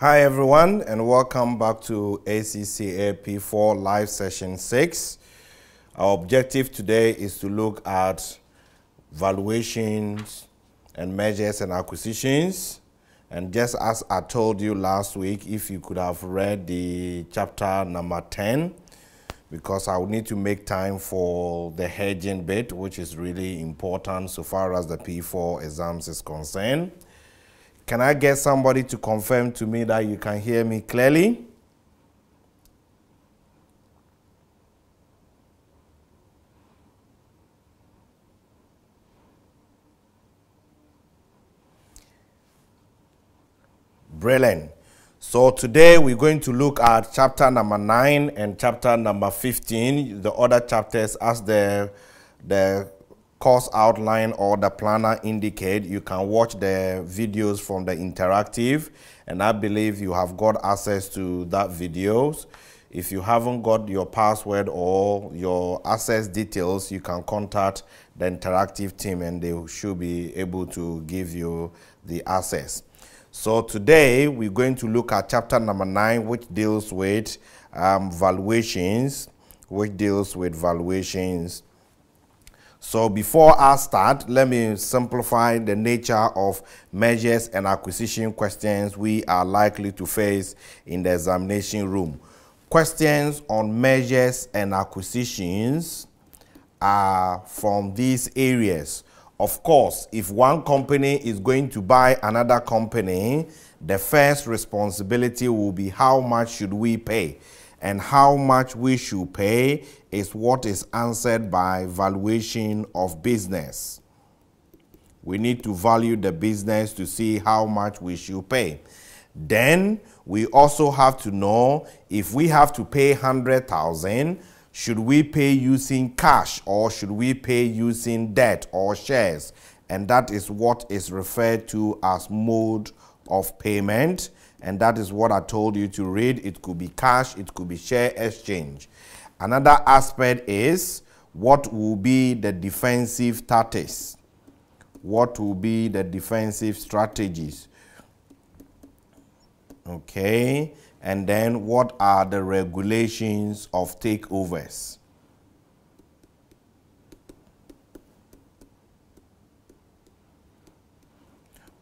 Hi everyone and welcome back to ACCAP 4 live session 6. Our objective today is to look at valuations and mergers and acquisitions. And just as I told you last week, if you could have read the chapter number 10, because I would need to make time for the hedging bit, which is really important so far as the P4 exams is concerned. Can I get somebody to confirm to me that you can hear me clearly? Brilliant. So today we're going to look at chapter number 9 and chapter number 15, the other chapters as the, the course outline or the planner indicate, you can watch the videos from the interactive and I believe you have got access to that videos. If you haven't got your password or your access details, you can contact the interactive team and they should be able to give you the access. So today we're going to look at chapter number nine, which deals with um, valuations, which deals with valuations so before I start, let me simplify the nature of measures and acquisition questions we are likely to face in the examination room. Questions on measures and acquisitions are from these areas. Of course, if one company is going to buy another company, the first responsibility will be how much should we pay? and how much we should pay is what is answered by valuation of business. We need to value the business to see how much we should pay. Then we also have to know if we have to pay 100,000, should we pay using cash or should we pay using debt or shares? And that is what is referred to as mode of payment. And that is what I told you to read. It could be cash, it could be share exchange. Another aspect is what will be the defensive tactics? What will be the defensive strategies? Okay. And then what are the regulations of takeovers?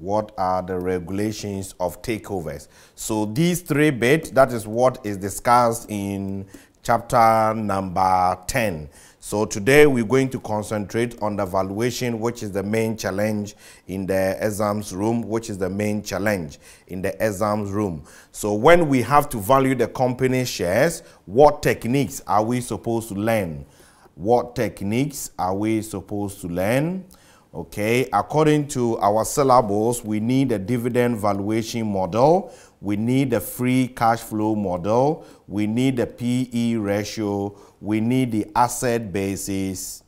what are the regulations of takeovers. So these three bits, that is what is discussed in chapter number 10. So today we're going to concentrate on the valuation, which is the main challenge in the exams room, which is the main challenge in the exams room. So when we have to value the company shares, what techniques are we supposed to learn? What techniques are we supposed to learn? Okay, according to our syllabus, we need a dividend valuation model, we need a free cash flow model, we need a PE ratio, we need the asset basis,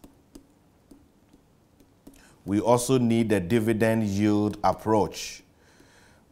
we also need the dividend yield approach.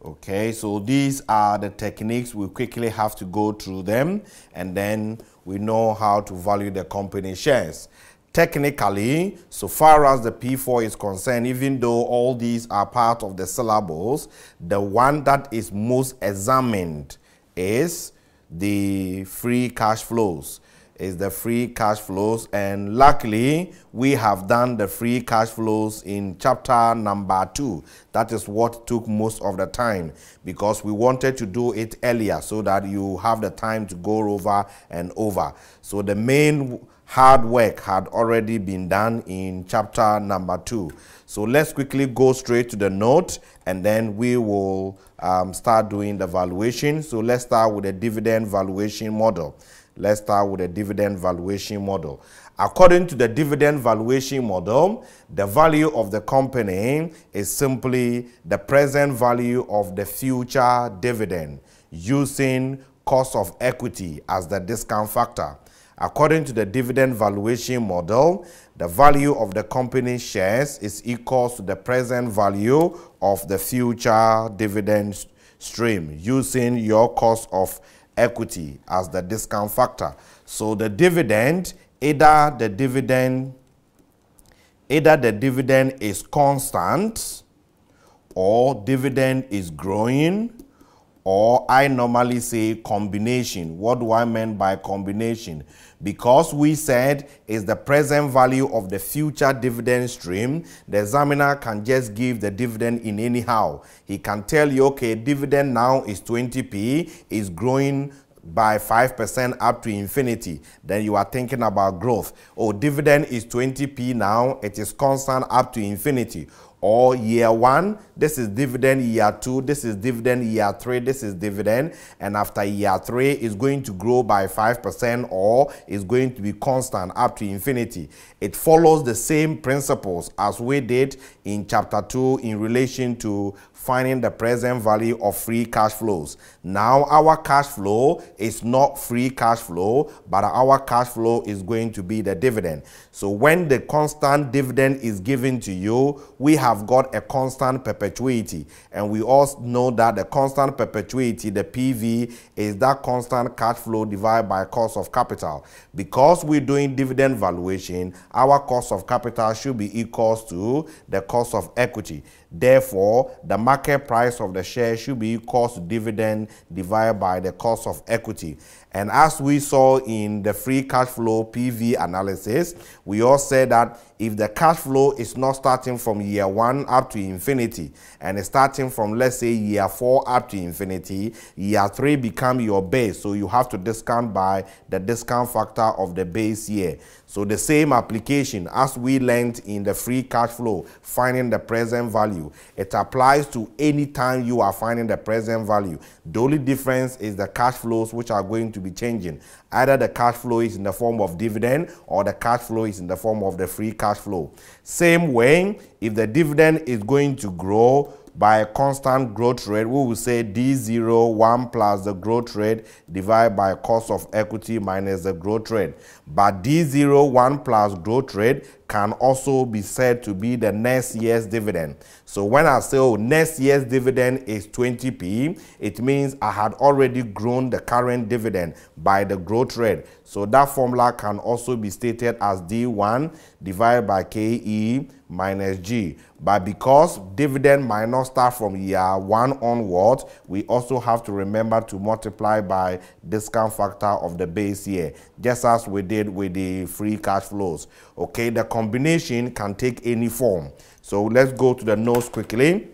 Okay, so these are the techniques. We quickly have to go through them and then we know how to value the company shares. Technically, so far as the P4 is concerned, even though all these are part of the syllables, the one that is most examined is the free cash flows is the free cash flows and luckily we have done the free cash flows in chapter number two that is what took most of the time because we wanted to do it earlier so that you have the time to go over and over so the main hard work had already been done in chapter number two. So let's quickly go straight to the note and then we will um, start doing the valuation. So let's start with the dividend valuation model. Let's start with the dividend valuation model. According to the dividend valuation model, the value of the company is simply the present value of the future dividend using cost of equity as the discount factor. According to the dividend valuation model, the value of the company shares is equal to the present value of the future dividend stream using your cost of equity as the discount factor. So the dividend, either the dividend either the dividend is constant or dividend is growing or I normally say combination. What do I mean by combination? Because we said is the present value of the future dividend stream, the examiner can just give the dividend in anyhow. He can tell you, okay, dividend now is 20p, is growing by 5% up to infinity, then you are thinking about growth. Oh, dividend is 20p now, it is constant up to infinity or year one. This is dividend year two. This is dividend year three. This is dividend. And after year three, it's going to grow by 5% or it's going to be constant up to infinity. It follows the same principles as we did in chapter two in relation to finding the present value of free cash flows. Now our cash flow is not free cash flow, but our cash flow is going to be the dividend. So when the constant dividend is given to you, we have have got a constant perpetuity. And we all know that the constant perpetuity, the PV, is that constant cash flow divided by cost of capital. Because we're doing dividend valuation, our cost of capital should be equal to the cost of equity. Therefore, the market price of the share should be equal to dividend divided by the cost of equity. And as we saw in the free cash flow PV analysis, we all said that if the cash flow is not starting from year one up to infinity and it's starting from, let's say, year four up to infinity, year three become your base. So you have to discount by the discount factor of the base year. So the same application as we learned in the free cash flow, finding the present value, it applies to any time you are finding the present value. The only difference is the cash flows which are going to be changing. Either the cash flow is in the form of dividend or the cash flow is in the form of the free cash flow. Same way, if the dividend is going to grow, by a constant growth rate, we will say D0, 1 plus the growth rate divided by cost of equity minus the growth rate. But D0, 1 plus growth rate can also be said to be the next year's dividend. So when I say oh, next year's dividend is 20p, it means I had already grown the current dividend by the growth rate. So that formula can also be stated as D1 divided by KE minus G. But because dividend minus not start from year one onwards, we also have to remember to multiply by discount factor of the base year, just as we did with the free cash flows. Okay, the combination can take any form. So let's go to the notes quickly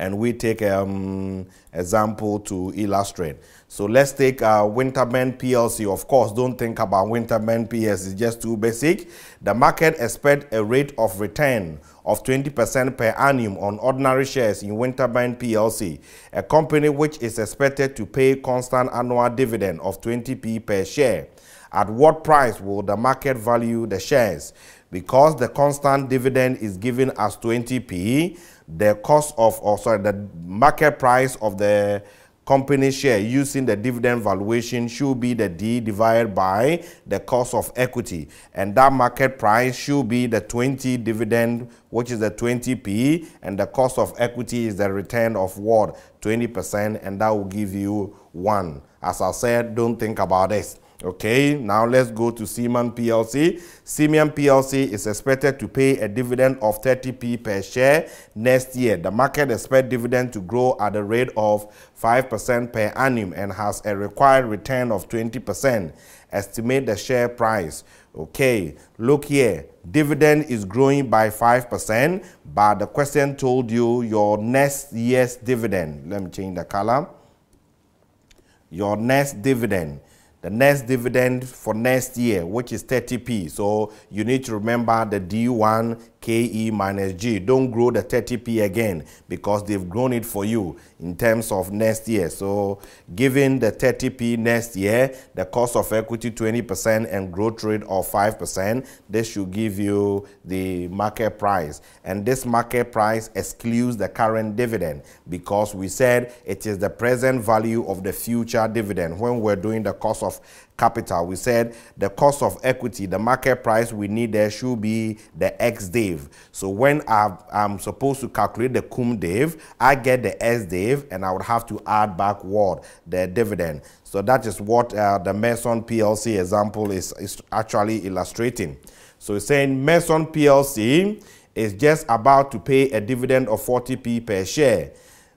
and we take um, example to illustrate. So let's take uh, PLC. Of course, don't think about Winterbend PS. It's just too basic. The market expects a rate of return of 20% per annum on ordinary shares in Winterbend PLC, a company which is expected to pay constant annual dividend of 20p per share. At what price will the market value the shares? Because the constant dividend is given as 20p, the cost of, or sorry, the market price of the company share using the dividend valuation should be the D divided by the cost of equity. And that market price should be the 20 dividend, which is the 20p, and the cost of equity is the return of what? 20%, and that will give you 1. As I said, don't think about this. Okay, now let's go to Siemens PLC. Siemens PLC is expected to pay a dividend of 30p per share next year. The market expects dividend to grow at a rate of 5% per annum and has a required return of 20%. Estimate the share price. Okay, look here. Dividend is growing by 5%, but the question told you your next year's dividend. Let me change the color. Your next dividend the next dividend for next year, which is 30p. So you need to remember the D1 KE minus G. Don't grow the 30P again because they've grown it for you in terms of next year. So given the 30P next year, the cost of equity 20% and growth rate of 5%, this should give you the market price. And this market price excludes the current dividend because we said it is the present value of the future dividend. When we're doing the cost of capital, we said the cost of equity, the market price we need there should be the X day so when i am supposed to calculate the cum div, I get the S div and I would have to add back what? The dividend. So that is what uh, the Mason PLC example is, is actually illustrating. So it's saying Mason PLC is just about to pay a dividend of 40p per share.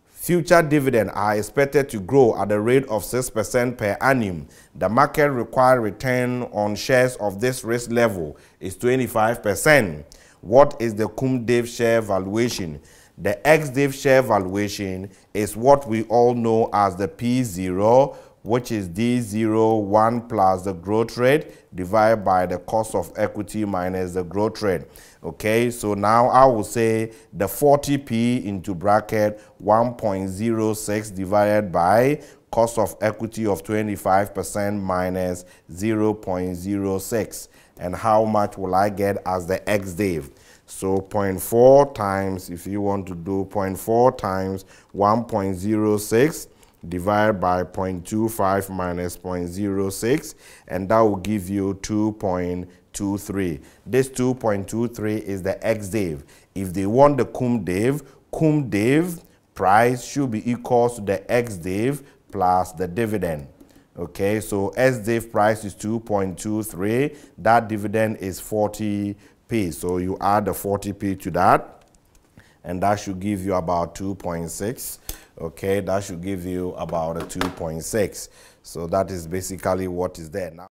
Future dividends are expected to grow at a rate of 6% per annum. The market required return on shares of this risk level is 25%. What is the cum div share valuation? The ex div share valuation is what we all know as the P0, which is D0, 1 plus the growth rate divided by the cost of equity minus the growth rate. Okay, so now I will say the 40P into bracket 1.06 divided by cost of equity of 25% minus 0.06 and how much will I get as the X Dave. So 0.4 times, if you want to do 0.4 times 1.06 divided by 0.25 minus 0.06 and that will give you 2.23. This 2.23 is the X Dave. If they want the cum Dave, cum Dave price should be equal to the X Dave plus the dividend. Okay, so SDIF price is 2.23. That dividend is 40p. So you add the 40p to that, and that should give you about 2.6. Okay, that should give you about a 2.6. So that is basically what is there now.